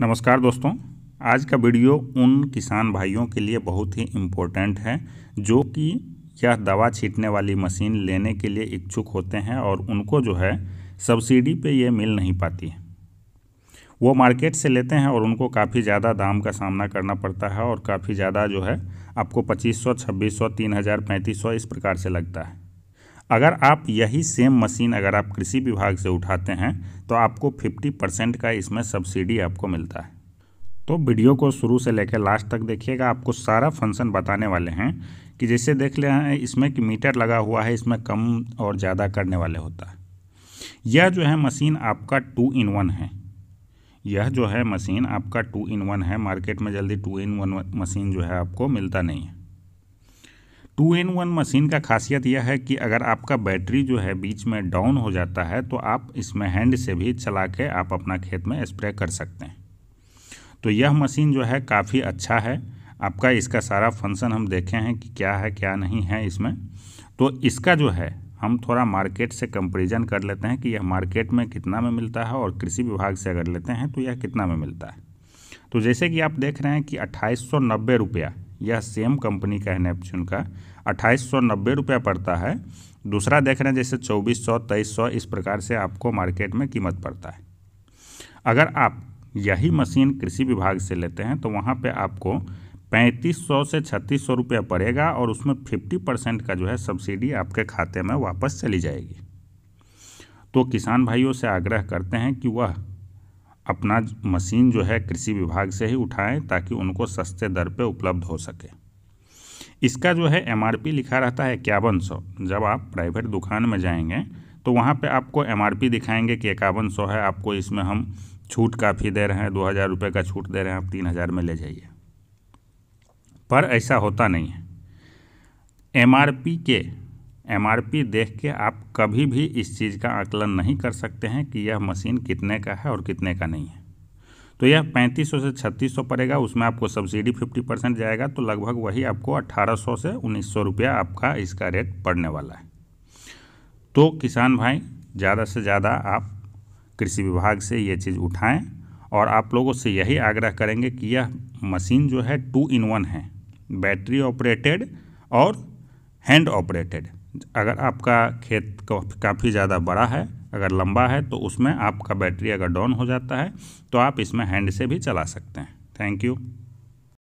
नमस्कार दोस्तों आज का वीडियो उन किसान भाइयों के लिए बहुत ही इम्पोर्टेंट है जो कि यह दवा छीटने वाली मशीन लेने के लिए इच्छुक होते हैं और उनको जो है सब्सिडी पे ये मिल नहीं पाती है वो मार्केट से लेते हैं और उनको काफ़ी ज़्यादा दाम का सामना करना पड़ता है और काफ़ी ज़्यादा जो है आपको पच्चीस सौ छब्बीस सौ तीन हज़ार पैंतीस सौ इस प्रकार से लगता है अगर आप यही सेम मशीन अगर आप कृषि विभाग से उठाते हैं तो आपको 50 परसेंट का इसमें सब्सिडी आपको मिलता है तो वीडियो को शुरू से लेकर लास्ट तक देखिएगा आपको सारा फंक्शन बताने वाले हैं कि जैसे देख ले हैं इसमें कि मीटर लगा हुआ है इसमें कम और ज़्यादा करने वाले होता है यह जो है मशीन आपका टू इन वन है यह जो है मशीन आपका टू इन वन है मार्केट में जल्दी टू इन वन मशीन जो है आपको मिलता नहीं है टू इन वन मशीन का खासियत यह है कि अगर आपका बैटरी जो है बीच में डाउन हो जाता है तो आप इसमें हैंड से भी चला के आप अपना खेत में स्प्रे कर सकते हैं तो यह मशीन जो है काफ़ी अच्छा है आपका इसका सारा फंक्शन हम देखे हैं कि क्या है क्या नहीं है इसमें तो इसका जो है हम थोड़ा मार्केट से कंपेरिजन कर लेते हैं कि यह मार्केट में कितना में मिलता है और कृषि विभाग से अगर लेते हैं तो यह कितना में मिलता है तो जैसे कि आप देख रहे हैं कि अट्ठाईस सौ रुपया यह सेम कंपनी का है नेपच्यून का अट्ठाईस सौ नब्बे रुपया पड़ता है दूसरा देख रहे हैं जैसे चौबीस सौ तेईस सौ इस प्रकार से आपको मार्केट में कीमत पड़ता है अगर आप यही मशीन कृषि विभाग से लेते हैं तो वहाँ पे आपको पैंतीस सौ से छत्तीस सौ रुपया पड़ेगा और उसमें फिफ्टी परसेंट का जो है सब्सिडी आपके खाते में वापस चली जाएगी तो किसान भाइयों से आग्रह करते हैं कि वह अपना मशीन जो है कृषि विभाग से ही उठाएं ताकि उनको सस्ते दर पे उपलब्ध हो सके इसका जो है एम लिखा रहता है इक्यावन सौ जब आप प्राइवेट दुकान में जाएंगे तो वहाँ पे आपको एम दिखाएंगे कि इक्यावन सौ है आपको इसमें हम छूट काफ़ी दे रहे हैं दो हज़ार रुपये का छूट दे रहे हैं आप तीन हज़ार में ले जाइए पर ऐसा होता नहीं है एम के एमआरपी देख के आप कभी भी इस चीज़ का आकलन नहीं कर सकते हैं कि यह मशीन कितने का है और कितने का नहीं है तो यह 3500 से 3600 पड़ेगा उसमें आपको सब्सिडी 50 परसेंट जाएगा तो लगभग वही आपको 1800 से 1900 रुपया आपका इसका रेट पड़ने वाला है तो किसान भाई ज़्यादा से ज़्यादा आप कृषि विभाग से ये चीज़ उठाएँ और आप लोगों से यही आग्रह करेंगे कि यह मशीन जो है टू इन वन है बैटरी ऑपरेटेड और हैंड ऑपरेटेड अगर आपका खेत काफ़ी ज़्यादा बड़ा है अगर लंबा है तो उसमें आपका बैटरी अगर डाउन हो जाता है तो आप इसमें हैंड से भी चला सकते हैं थैंक यू